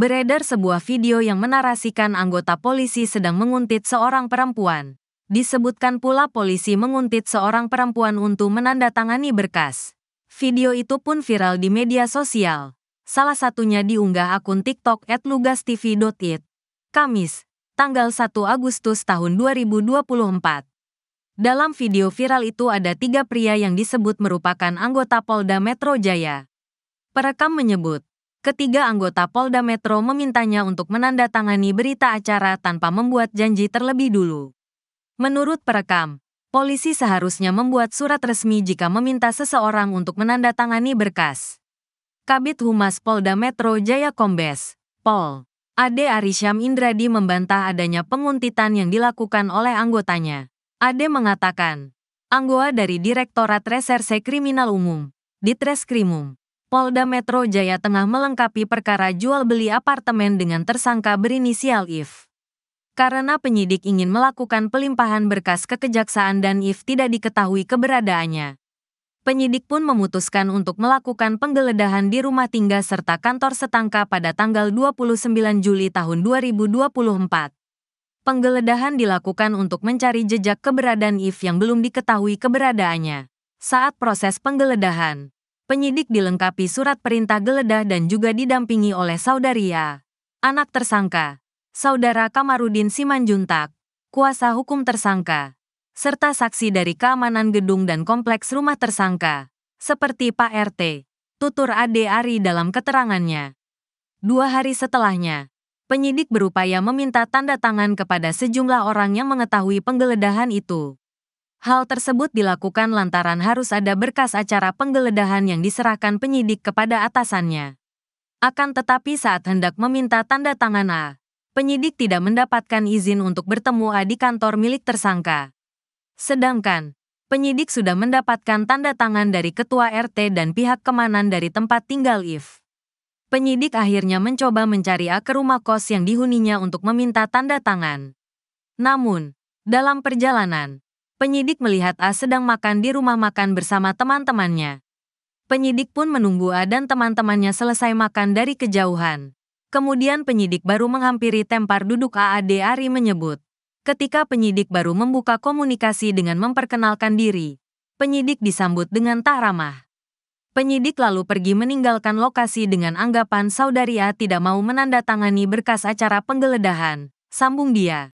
beredar sebuah video yang menarasikan anggota polisi sedang menguntit seorang perempuan. Disebutkan pula polisi menguntit seorang perempuan untuk menandatangani berkas. Video itu pun viral di media sosial. Salah satunya diunggah akun TikTok @lugastv.it. Kamis, tanggal 1 Agustus tahun 2024. Dalam video viral itu ada tiga pria yang disebut merupakan anggota Polda Metro Jaya. Perekam menyebut, Ketiga anggota Polda Metro memintanya untuk menandatangani berita acara tanpa membuat janji terlebih dulu. Menurut perekam, polisi seharusnya membuat surat resmi jika meminta seseorang untuk menandatangani berkas. Kabit Humas Polda Metro Jaya Kombes, Pol. Ade Arisham Indradi membantah adanya penguntitan yang dilakukan oleh anggotanya. Ade mengatakan, anggota dari Direktorat Reserse Kriminal Umum, Ditreskrimum, Polda Metro Jaya tengah melengkapi perkara jual beli apartemen dengan tersangka berinisial IF. Karena penyidik ingin melakukan pelimpahan berkas ke kejaksaan dan IF tidak diketahui keberadaannya. Penyidik pun memutuskan untuk melakukan penggeledahan di rumah tinggal serta kantor setangka pada tanggal 29 Juli tahun 2024. Penggeledahan dilakukan untuk mencari jejak keberadaan IF yang belum diketahui keberadaannya. Saat proses penggeledahan, penyidik dilengkapi surat perintah geledah dan juga didampingi oleh Saudaria, anak tersangka, Saudara Kamarudin Simanjuntak, kuasa hukum tersangka, serta saksi dari keamanan gedung dan kompleks rumah tersangka, seperti Pak RT, tutur Ade Ari dalam keterangannya. Dua hari setelahnya, penyidik berupaya meminta tanda tangan kepada sejumlah orang yang mengetahui penggeledahan itu. Hal tersebut dilakukan lantaran harus ada berkas acara penggeledahan yang diserahkan penyidik kepada atasannya. Akan tetapi saat hendak meminta tanda tangan A, penyidik tidak mendapatkan izin untuk bertemu A di kantor milik tersangka. Sedangkan, penyidik sudah mendapatkan tanda tangan dari ketua RT dan pihak kemanan dari tempat tinggal If. Penyidik akhirnya mencoba mencari A ke rumah kos yang dihuninya untuk meminta tanda tangan. Namun, dalam perjalanan, penyidik melihat A sedang makan di rumah makan bersama teman-temannya. Penyidik pun menunggu A dan teman-temannya selesai makan dari kejauhan. Kemudian penyidik baru menghampiri tempar duduk AAD Ari menyebut. Ketika penyidik baru membuka komunikasi dengan memperkenalkan diri, penyidik disambut dengan tak ramah. Penyidik lalu pergi meninggalkan lokasi dengan anggapan saudari A tidak mau menandatangani berkas acara penggeledahan. Sambung dia.